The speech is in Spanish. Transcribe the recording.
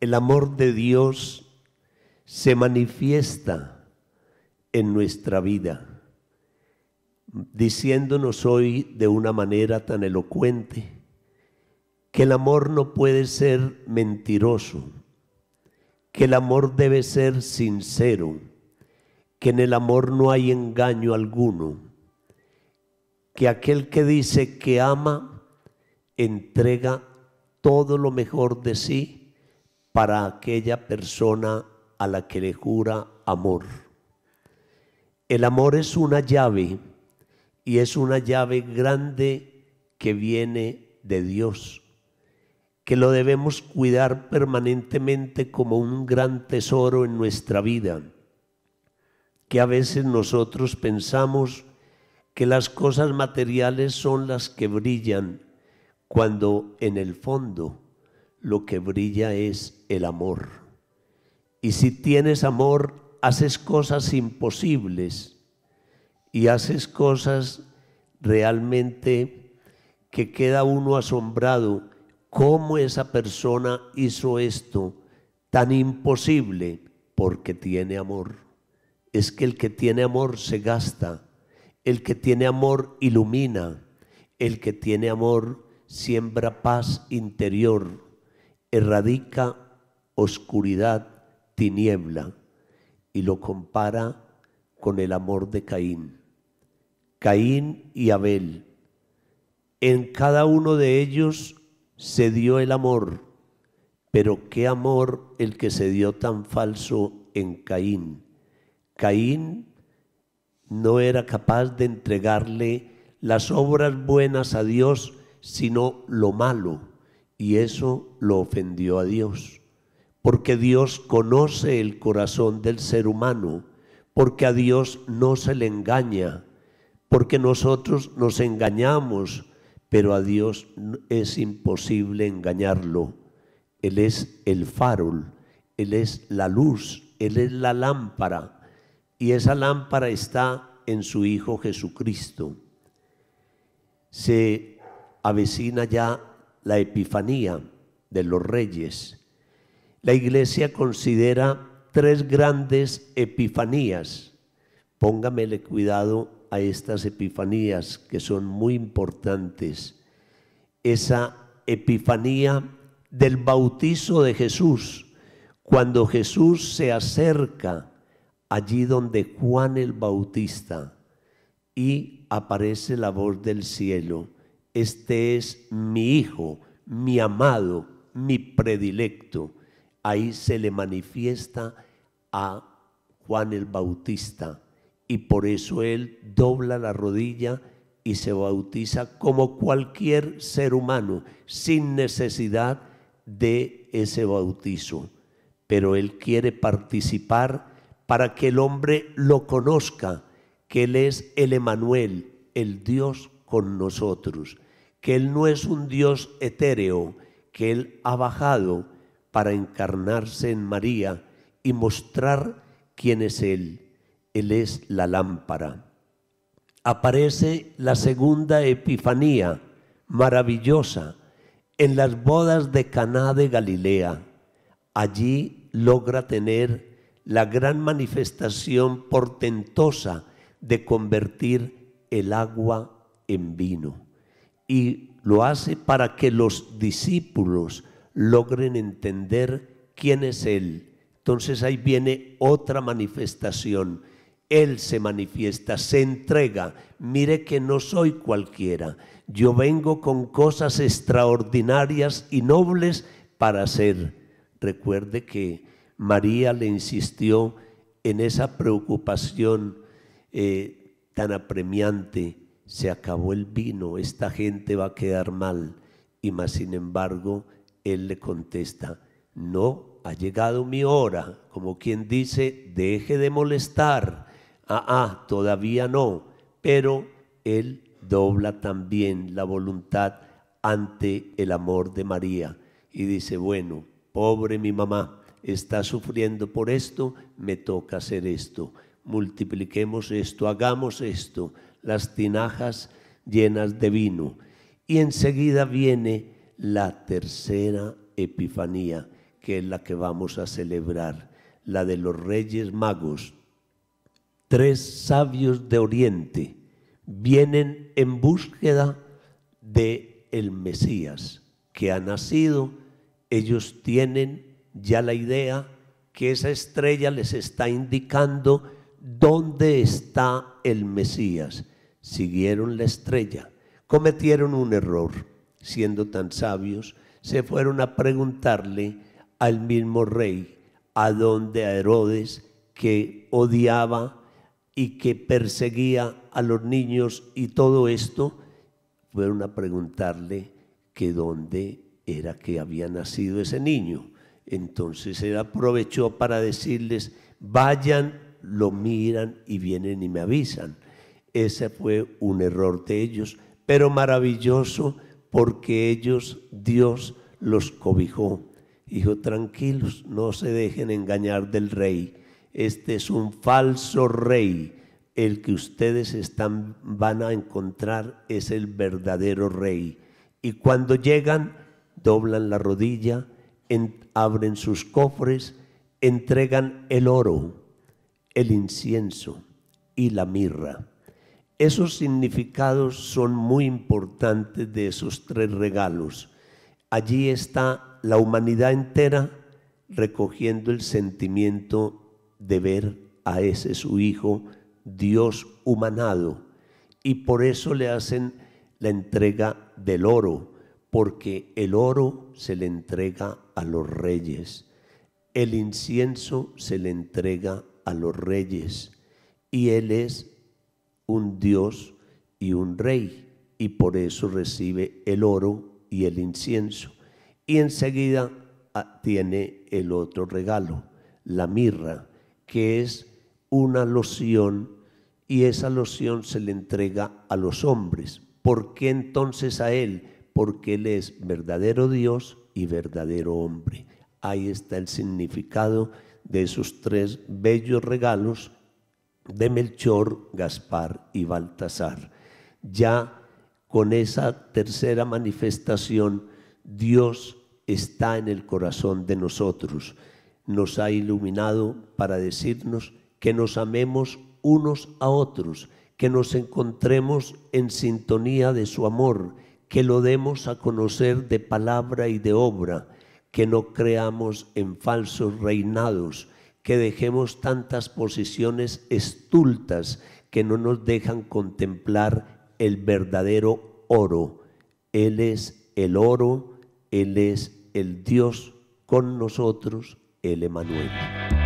El amor de Dios se manifiesta en nuestra vida, diciéndonos hoy de una manera tan elocuente que el amor no puede ser mentiroso, que el amor debe ser sincero, que en el amor no hay engaño alguno, que aquel que dice que ama entrega todo lo mejor de sí para aquella persona a la que le jura amor. El amor es una llave y es una llave grande que viene de Dios, que lo debemos cuidar permanentemente como un gran tesoro en nuestra vida, que a veces nosotros pensamos que las cosas materiales son las que brillan, cuando en el fondo lo que brilla es el amor. Y si tienes amor, haces cosas imposibles y haces cosas realmente que queda uno asombrado. ¿Cómo esa persona hizo esto tan imposible? Porque tiene amor. Es que el que tiene amor se gasta. El que tiene amor ilumina. El que tiene amor siembra paz interior erradica oscuridad, tiniebla, y lo compara con el amor de Caín. Caín y Abel. En cada uno de ellos se dio el amor, pero qué amor el que se dio tan falso en Caín. Caín no era capaz de entregarle las obras buenas a Dios, sino lo malo. Y eso lo ofendió a Dios, porque Dios conoce el corazón del ser humano, porque a Dios no se le engaña, porque nosotros nos engañamos, pero a Dios es imposible engañarlo. Él es el farol, Él es la luz, Él es la lámpara, y esa lámpara está en su Hijo Jesucristo. Se avecina ya la Epifanía de los Reyes. La iglesia considera tres grandes epifanías. Póngamele cuidado a estas epifanías que son muy importantes. Esa epifanía del bautizo de Jesús, cuando Jesús se acerca allí donde Juan el Bautista y aparece la voz del cielo este es mi hijo, mi amado, mi predilecto. Ahí se le manifiesta a Juan el Bautista y por eso él dobla la rodilla y se bautiza como cualquier ser humano, sin necesidad de ese bautizo. Pero él quiere participar para que el hombre lo conozca, que él es el Emanuel, el Dios con nosotros, que Él no es un Dios etéreo, que Él ha bajado para encarnarse en María y mostrar quién es Él. Él es la lámpara. Aparece la segunda epifanía maravillosa en las bodas de Caná de Galilea. Allí logra tener la gran manifestación portentosa de convertir el agua en vino. Y lo hace para que los discípulos logren entender quién es Él. Entonces ahí viene otra manifestación. Él se manifiesta, se entrega. Mire que no soy cualquiera. Yo vengo con cosas extraordinarias y nobles para hacer. Recuerde que María le insistió en esa preocupación eh, tan apremiante se acabó el vino, esta gente va a quedar mal. Y más sin embargo, él le contesta, no, ha llegado mi hora, como quien dice, deje de molestar. Ah, ah, todavía no, pero él dobla también la voluntad ante el amor de María y dice, bueno, pobre mi mamá, está sufriendo por esto, me toca hacer esto multipliquemos esto, hagamos esto, las tinajas llenas de vino. Y enseguida viene la tercera Epifanía, que es la que vamos a celebrar, la de los Reyes Magos. Tres sabios de Oriente vienen en búsqueda de el Mesías que ha nacido. Ellos tienen ya la idea que esa estrella les está indicando ¿dónde está el Mesías? Siguieron la estrella, cometieron un error, siendo tan sabios, se fueron a preguntarle al mismo rey, a dónde a Herodes, que odiaba y que perseguía a los niños y todo esto, fueron a preguntarle que dónde era que había nacido ese niño. Entonces él aprovechó para decirles, vayan lo miran y vienen y me avisan. Ese fue un error de ellos, pero maravilloso porque ellos, Dios los cobijó. Dijo, tranquilos, no se dejen engañar del rey. Este es un falso rey. El que ustedes están, van a encontrar es el verdadero rey. Y cuando llegan, doblan la rodilla, abren sus cofres, entregan el oro, el incienso y la mirra. Esos significados son muy importantes de esos tres regalos. Allí está la humanidad entera recogiendo el sentimiento de ver a ese su hijo, Dios humanado. Y por eso le hacen la entrega del oro, porque el oro se le entrega a los reyes, el incienso se le entrega a los reyes y Él es un Dios y un rey y por eso recibe el oro y el incienso. Y enseguida ah, tiene el otro regalo, la mirra, que es una loción y esa loción se le entrega a los hombres. ¿Por qué entonces a Él? Porque Él es verdadero Dios y verdadero hombre. Ahí está el significado de esos tres bellos regalos de Melchor, Gaspar y Baltasar. Ya con esa tercera manifestación, Dios está en el corazón de nosotros. Nos ha iluminado para decirnos que nos amemos unos a otros, que nos encontremos en sintonía de su amor, que lo demos a conocer de palabra y de obra que no creamos en falsos reinados, que dejemos tantas posiciones estultas que no nos dejan contemplar el verdadero oro. Él es el oro, Él es el Dios con nosotros, el Emanuel.